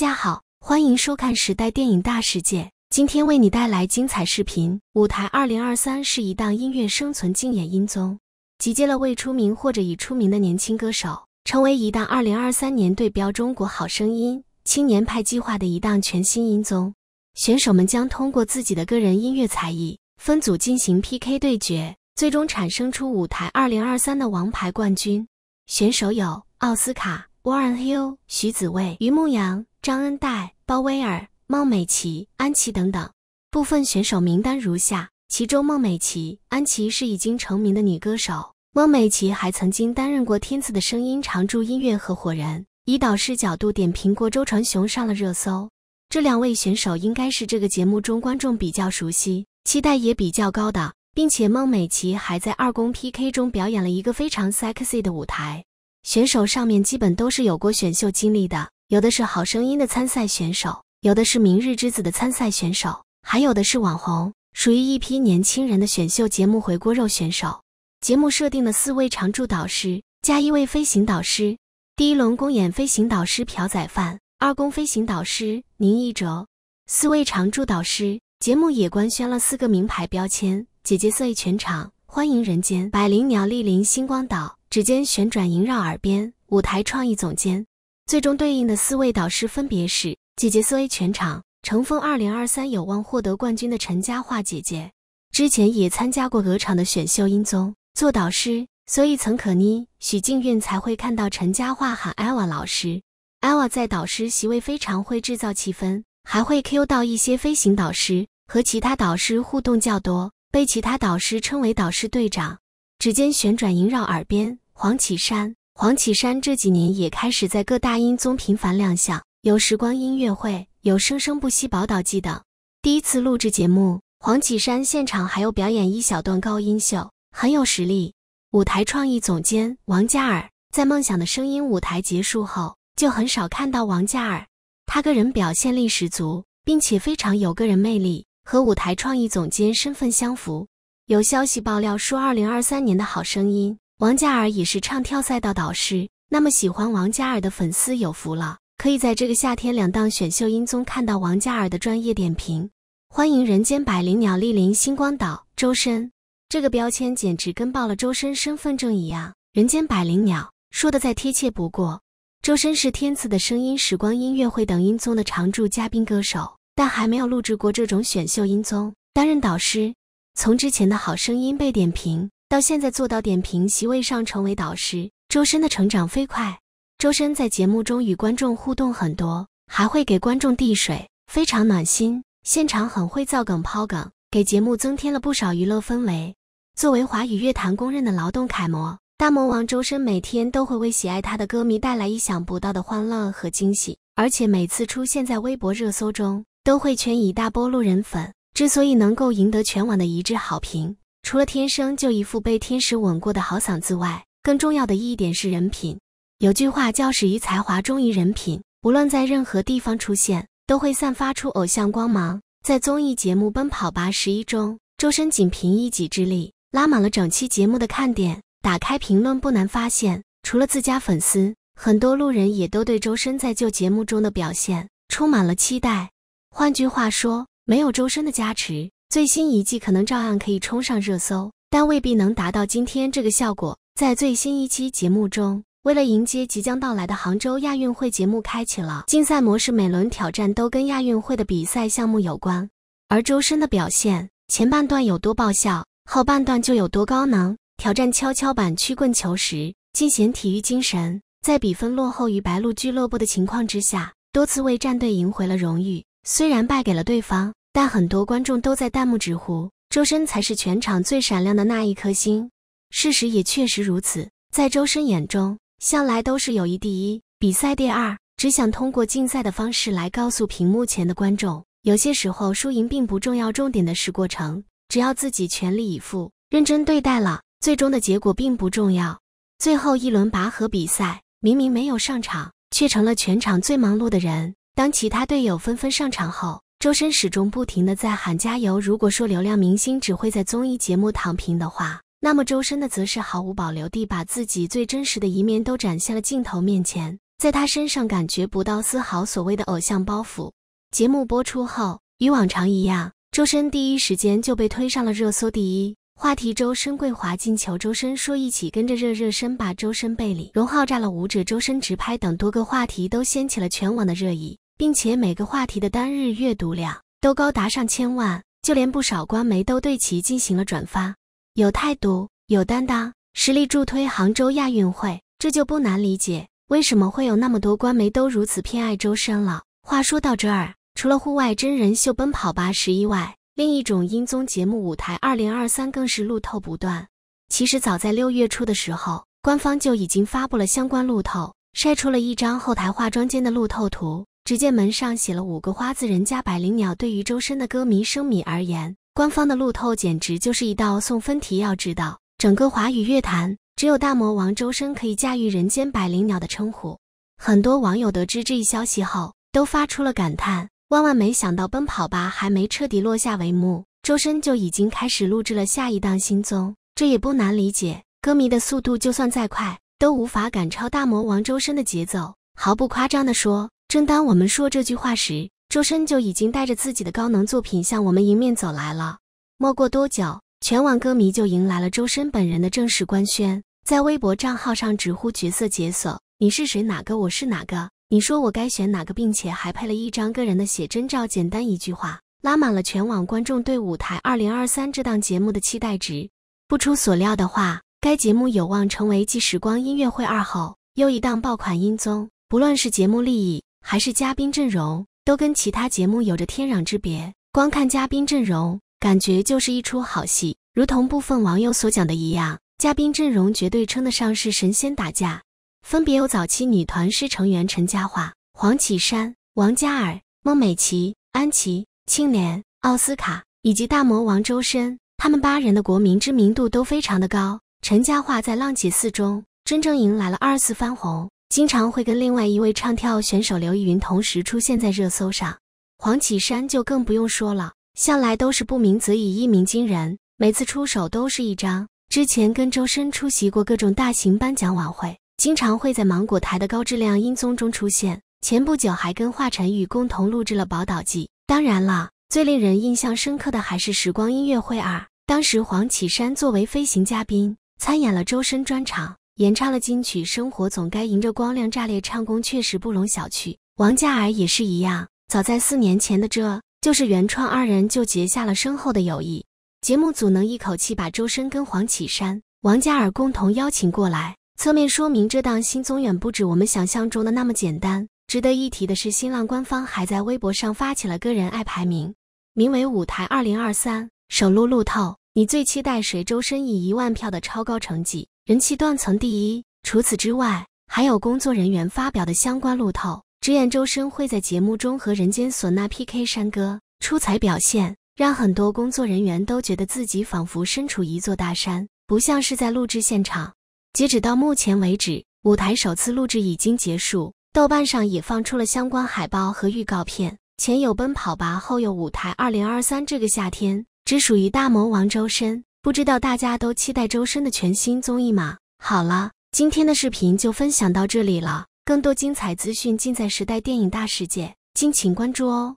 大家好，欢迎收看《时代电影大世界》。今天为你带来精彩视频《舞台二零二三》是一档音乐生存竞演音综，集结了未出名或者已出名的年轻歌手，成为一档2023年对标《中国好声音》青年派计划的一档全新音综。选手们将通过自己的个人音乐才艺，分组进行 PK 对决，最终产生出《舞台二零二三》的王牌冠军。选手有奥斯卡。Warren Hill、徐子未、于梦阳、张恩戴、鲍威尔、孟美岐、安琪等等，部分选手名单如下。其中，孟美岐、安琪是已经成名的女歌手。孟美岐还曾经担任过《天赐的声音》常驻音乐合伙人，以导师角度点评过周传雄，上了热搜。这两位选手应该是这个节目中观众比较熟悉，期待也比较高的。并且，孟美岐还在二公 PK 中表演了一个非常 sexy 的舞台。选手上面基本都是有过选秀经历的，有的是《好声音》的参赛选手，有的是《明日之子》的参赛选手，还有的是网红，属于一批年轻人的选秀节目回锅肉选手。节目设定的四位常驻导师加一位飞行导师，第一轮公演飞行导师朴宰范，二公飞行导师宁毅哲，四位常驻导师。节目也官宣了四个名牌标签：姐姐醉全场，欢迎人间百灵鸟莅临星光岛。指尖旋转萦绕耳边，舞台创意总监最终对应的四位导师分别是姐姐苏 A 全场乘风二零二三有望获得冠军的陈嘉桦姐姐，之前也参加过鹅厂的选秀音综做导师，所以曾可妮、许靖韵才会看到陈嘉桦喊艾娃老师。艾娃在导师席位非常会制造气氛，还会 Q 到一些飞行导师和其他导师互动较多，被其他导师称为导师队长。指尖旋转萦绕耳边，黄绮珊。黄绮珊这几年也开始在各大音综频繁亮相，有时光音乐会，有《生生不息宝岛季》等。第一次录制节目，黄绮珊现场还有表演一小段高音秀，很有实力。舞台创意总监王嘉尔，在《梦想的声音》舞台结束后，就很少看到王嘉尔。他个人表现力十足，并且非常有个人魅力，和舞台创意总监身份相符。有消息爆料说，二零二三年的好声音王嘉尔也是唱跳赛道导师。那么喜欢王嘉尔的粉丝有福了，可以在这个夏天两档选秀音综看到王嘉尔的专业点评。欢迎人间百灵鸟莅临星光岛，周深。这个标签简直跟报了周深身份证一样。人间百灵鸟说的再贴切不过。周深是《天赐的声音》《时光音乐会》等音综的常驻嘉宾歌手，但还没有录制过这种选秀音综，担任导师。从之前的好声音被点评，到现在做到点评席位上成为导师，周深的成长飞快。周深在节目中与观众互动很多，还会给观众递水，非常暖心。现场很会造梗抛梗，给节目增添了不少娱乐氛围。作为华语乐坛公认的劳动楷模，大魔王周深每天都会为喜爱他的歌迷带来意想不到的欢乐和惊喜，而且每次出现在微博热搜中，都会圈一大波路人粉。之所以能够赢得全网的一致好评，除了天生就一副被天使吻过的好嗓子外，更重要的一点是人品。有句话叫“始于才华，忠于人品”，无论在任何地方出现，都会散发出偶像光芒。在综艺节目《奔跑吧》十一中，周深仅凭一己之力拉满了整期节目的看点。打开评论，不难发现，除了自家粉丝，很多路人也都对周深在旧节目中的表现充满了期待。换句话说，没有周深的加持，最新一季可能照样可以冲上热搜，但未必能达到今天这个效果。在最新一期节目中，为了迎接即将到来的杭州亚运会，节目开启了竞赛模式，每轮挑战都跟亚运会的比赛项目有关。而周深的表现，前半段有多爆笑，后半段就有多高能。挑战跷跷板曲棍球时，尽显体育精神；在比分落后于白鹿俱乐部的情况之下，多次为战队赢回了荣誉。虽然败给了对方。但很多观众都在弹幕直呼：“周深才是全场最闪亮的那一颗星。”事实也确实如此。在周深眼中，向来都是友谊第一，比赛第二，只想通过竞赛的方式来告诉屏幕前的观众：有些时候输赢并不重要，重点的是过程。只要自己全力以赴、认真对待了，最终的结果并不重要。最后一轮拔河比赛，明明没有上场，却成了全场最忙碌的人。当其他队友纷纷上场后，周深始终不停地在喊加油。如果说流量明星只会在综艺节目躺平的话，那么周深的则是毫无保留地把自己最真实的一面都展现了镜头面前，在他身上感觉不到丝毫所谓的偶像包袱。节目播出后，与往常一样，周深第一时间就被推上了热搜第一话题：周深、跪滑进球、周深说一起跟着热热身吧、周深背里，荣浩炸了舞者、周深直拍等多个话题都掀起了全网的热议。并且每个话题的单日阅读量都高达上千万，就连不少官媒都对其进行了转发。有态度，有担当，实力助推杭州亚运会，这就不难理解为什么会有那么多官媒都如此偏爱周深了。话说到这儿，除了户外真人秀《奔跑吧》十一外，另一种音综节目《舞台二零二三》更是路透不断。其实早在六月初的时候，官方就已经发布了相关路透，晒出了一张后台化妆间的路透图。只见门上写了五个花字，人家百灵鸟对于周深的歌迷、生米而言，官方的路透简直就是一道送分题。要知道，整个华语乐坛只有大魔王周深可以驾驭“人间百灵鸟”的称呼。很多网友得知这一消息后，都发出了感叹：万万没想到，奔跑吧还没彻底落下帷幕，周深就已经开始录制了下一档新综。这也不难理解，歌迷的速度就算再快，都无法赶超大魔王周深的节奏。毫不夸张地说。正当我们说这句话时，周深就已经带着自己的高能作品向我们迎面走来了。没过多久，全网歌迷就迎来了周深本人的正式官宣，在微博账号上直呼角色解锁：“你是谁哪个？我是哪个？你说我该选哪个？”并且还配了一张个人的写真照。简单一句话，拉满了全网观众对舞台二零二三这档节目的期待值。不出所料的话，该节目有望成为继《时光音乐会》二后又一档爆款音综。不论是节目利益，还是嘉宾阵容都跟其他节目有着天壤之别，光看嘉宾阵容，感觉就是一出好戏。如同部分网友所讲的一样，嘉宾阵容绝对称得上是神仙打架。分别有早期女团师成员陈嘉桦、黄绮珊、王嘉尔、孟美岐、安琪、青莲、奥斯卡以及大魔王周深，他们八人的国民知名度都非常的高。陈嘉桦在浪姐四中真正迎来了二次翻红。经常会跟另外一位唱跳选手刘依云同时出现在热搜上，黄绮珊就更不用说了，向来都是不鸣则已，一鸣惊人，每次出手都是一张。之前跟周深出席过各种大型颁奖晚会，经常会在芒果台的高质量音综中出现。前不久还跟华晨宇共同录制了《宝岛记》。当然了，最令人印象深刻的还是《时光音乐会二》，当时黄绮珊作为飞行嘉宾参演了周深专场。演唱了金曲《生活总该迎着光亮》，炸裂唱功确实不容小觑。王嘉尔也是一样，早在四年前的这，就是原创二人就结下了深厚的友谊。节目组能一口气把周深跟黄绮珊、王嘉尔共同邀请过来，侧面说明这档新综艺远不止我们想象中的那么简单。值得一提的是，新浪官方还在微博上发起了个人爱排名，名为《舞台二零二三首录路透》，你最期待谁？周深以一万票的超高成绩。人气断层第一。除此之外，还有工作人员发表的相关路透，直言周深会在节目中和人间唢呐 PK 山歌，出彩表现让很多工作人员都觉得自己仿佛身处一座大山，不像是在录制现场。截止到目前为止，舞台首次录制已经结束，豆瓣上也放出了相关海报和预告片。前有奔跑吧，后有舞台二零二三，这个夏天只属于大魔王周深。不知道大家都期待周深的全新综艺吗？好了，今天的视频就分享到这里了，更多精彩资讯尽在《时代电影大世界》，敬请关注哦。